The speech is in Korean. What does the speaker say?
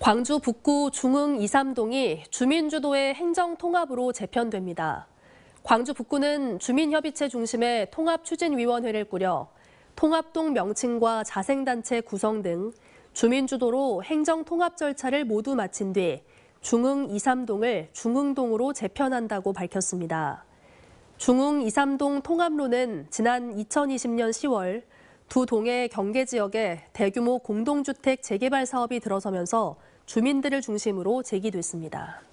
광주 북구 중흥 2, 3동이 주민주도의 행정통합으로 재편됩니다. 광주 북구는 주민협의체 중심의 통합추진위원회를 꾸려 통합동 명칭과 자생단체 구성 등 주민주도로 행정통합 절차를 모두 마친 뒤 중흥 2, 3동을 중흥동으로 재편한다고 밝혔습니다. 중흥 2, 3동 통합로는 지난 2020년 10월 두 동해 경계 지역에 대규모 공동주택 재개발 사업이 들어서면서 주민들을 중심으로 제기됐습니다.